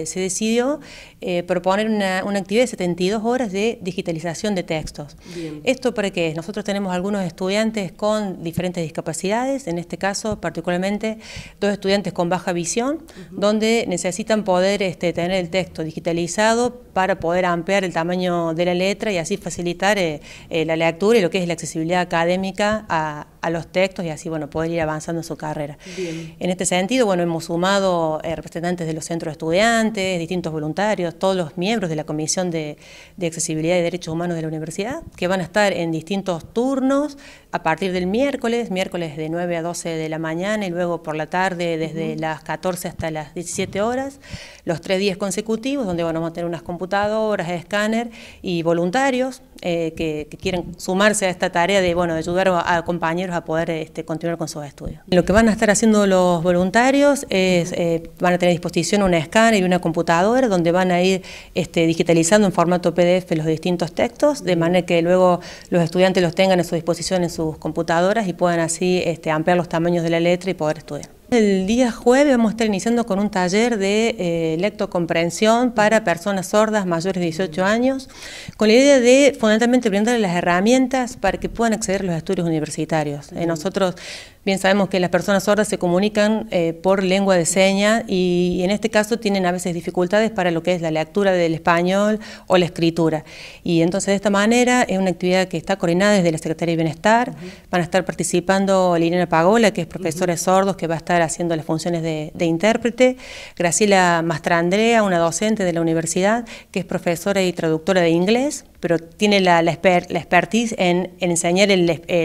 Eh, se decidió eh, proponer una, actividad de 72 horas de digitalización de textos. ¿Esto para qué? Nosotros tenemos algunos estudiantes con diferentes discapacidades, en este caso particularmente dos estudiantes con baja visión, donde necesitan poder este, tener el texto digitalizado para poder ampliar el tamaño de la letra y así facilitar eh, la lectura y lo que es la accesibilidad académica a a los textos y así, bueno, poder ir avanzando en su carrera. En este sentido, bueno, hemos sumado eh, representantes de los centros de estudiantes, distintos voluntarios, todos los miembros de la Comisión de, Accesibilidad y Derechos Humanos de la Universidad, que van a estar en distintos turnos a partir del miércoles, miércoles de 9 a 12 de la mañana y luego por la tarde desde las 14 hasta las 17 horas, los tres días consecutivos, donde vamos a tener unas computadoras, escáner y voluntarios eh, que, quieren sumarse a esta tarea de ayudar a, compañeros a poder este, continuar con sus estudios. Lo que van a estar haciendo los voluntarios es, eh, van a tener a disposición una escáner y una computadora donde van a ir este, digitalizando en formato PDF los distintos textos, de manera que luego los estudiantes los tengan a su disposición en sus computadoras y puedan así este, ampliar los tamaños de la letra y poder estudiar. El día jueves vamos a estar iniciando con un taller de eh, lectocomprensión para personas sordas mayores de 18 años, con la idea de fundamentalmente brindarles las herramientas para que puedan acceder a los estudios universitarios. Eh, nosotros Bien sabemos que las personas sordas se comunican eh, por lengua de seña y, en este caso tienen a veces dificultades para lo que es la lectura del español o la escritura. Y entonces de esta manera es una actividad que está coordinada desde la Secretaría de Bienestar. Van a estar participando Liliana Pagola, que es profesora de sordos, que va a estar haciendo las funciones de, de intérprete. Graciela Mastrandrea, una docente de la universidad, que es profesora y traductora de inglés pero tiene la, la, expertise en, enseñar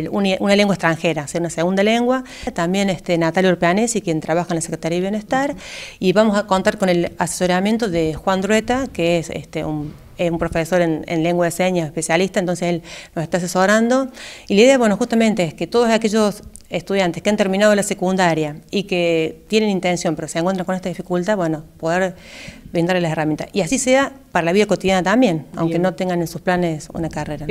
una lengua extranjera, hacer una segunda lengua. También este, Natalia Urpeanesi, quien trabaja en la Secretaría de Bienestar, y vamos a contar con el asesoramiento de Juan Drueta, que es este, un, profesor en, en, lengua de señas, especialista, entonces él nos está asesorando. Y la idea, bueno, justamente es que todos aquellos estudiantes que han terminado la secundaria y que tienen intención, pero se encuentran con esta dificultad, bueno, poder brindarles las herramientas. Y así sea para la vida cotidiana también, aunque no tengan en sus planes una carrera.